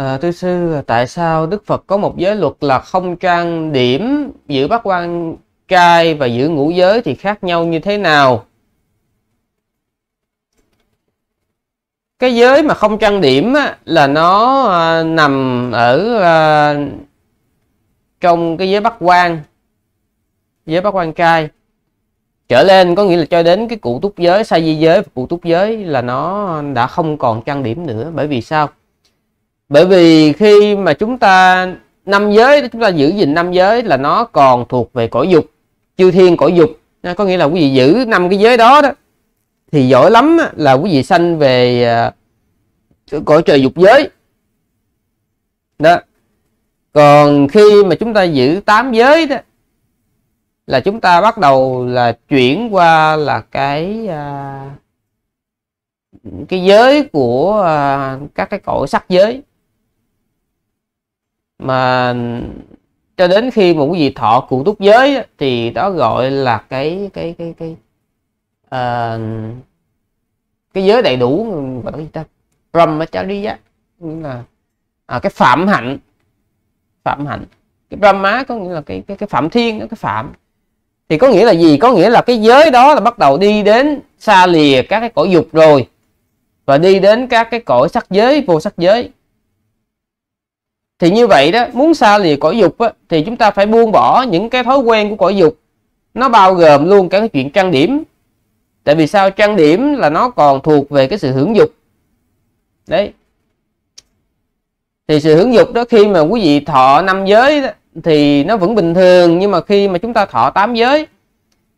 À, thưa sư, tại sao Đức Phật có một giới luật là không trang điểm, giữ bát quan trai và giữ ngũ giới thì khác nhau như thế nào? Cái giới mà không trang điểm á, là nó à, nằm ở à, trong cái giới bát quan, giới bát quan trai trở lên có nghĩa là cho đến cái cụ túc giới sa di giới và cụ túc giới là nó đã không còn trang điểm nữa bởi vì sao bởi vì khi mà chúng ta năm giới chúng ta giữ gìn năm giới là nó còn thuộc về cõi dục chư thiên cõi dục có nghĩa là quý vị giữ năm cái giới đó đó thì giỏi lắm là quý vị sanh về à, cõi trời dục giới đó còn khi mà chúng ta giữ tám giới đó là chúng ta bắt đầu là chuyển qua là cái à, cái giới của à, các cái cõi sắc giới mà cho đến khi một cái gì thọ cụ túc giới thì đó gọi là cái cái cái cái uh, cái giới đầy đủ gọi là gì ta brahmacharya nghĩa là à, cái phạm hạnh phạm hạnh cái brahma có nghĩa là cái cái cái phạm thiên cái phạm thì có nghĩa là gì có nghĩa là cái giới đó là bắt đầu đi đến xa lìa các cái cõi dục rồi và đi đến các cái cõi sắc giới vô sắc giới thì như vậy đó muốn xa lìa cõi dục á, thì chúng ta phải buông bỏ những cái thói quen của cõi dục nó bao gồm luôn cả cái chuyện trang điểm tại vì sao trang điểm là nó còn thuộc về cái sự hưởng dục đấy thì sự hưởng dục đó khi mà quý vị thọ năm giới đó, thì nó vẫn bình thường nhưng mà khi mà chúng ta thọ tám giới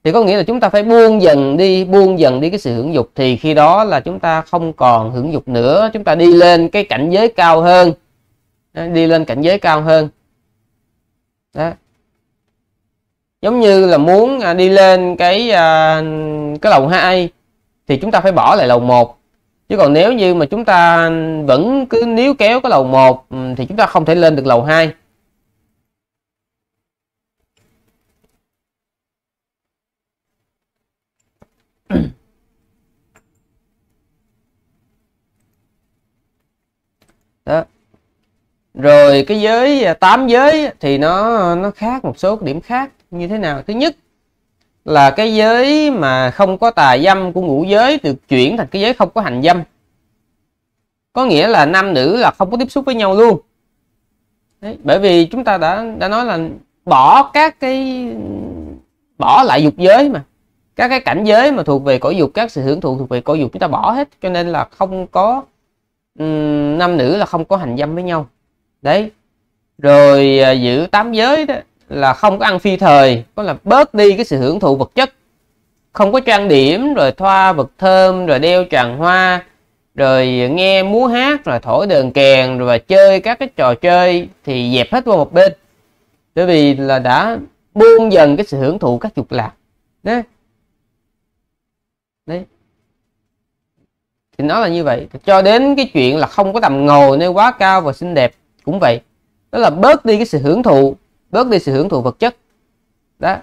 thì có nghĩa là chúng ta phải buông dần đi buông dần đi cái sự hưởng dục thì khi đó là chúng ta không còn hưởng dục nữa chúng ta đi lên cái cảnh giới cao hơn đi lên cảnh giới cao hơn đó giống như là muốn à, đi lên cái à, cái lầu 2 thì chúng ta phải bỏ lại lầu 1 chứ còn nếu như mà chúng ta vẫn cứ níu kéo cái lầu 1 thì chúng ta không thể lên được lầu 2 rồi cái giới à, tám giới thì nó nó khác một số điểm khác như thế nào thứ nhất là cái giới mà không có tà dâm của ngũ giới được chuyển thành cái giới không có hành dâm có nghĩa là nam nữ là không có tiếp xúc với nhau luôn Đấy, bởi vì chúng ta đã đã nói là bỏ các cái bỏ lại dục giới mà các cái cảnh giới mà thuộc về cõi dục các sự hưởng thụ thuộc về cõi dục chúng ta bỏ hết cho nên là không có um, nam nữ là không có hành dâm với nhau đấy rồi à, giữ tám giới đó là không có ăn phi thời có là bớt đi cái sự hưởng thụ vật chất không có trang điểm rồi thoa vật thơm rồi đeo tràng hoa rồi nghe múa hát rồi thổi đờn kèn rồi và chơi các cái trò chơi thì dẹp hết qua một bên bởi vì là đã buông dần cái sự hưởng thụ các dục lạc đấy đấy thì nó là như vậy cho đến cái chuyện là không có tầm ngồi nơi quá cao và xinh đẹp cũng vậy đó là bớt đi cái sự hưởng thụ bớt đi sự hưởng thụ vật chất đó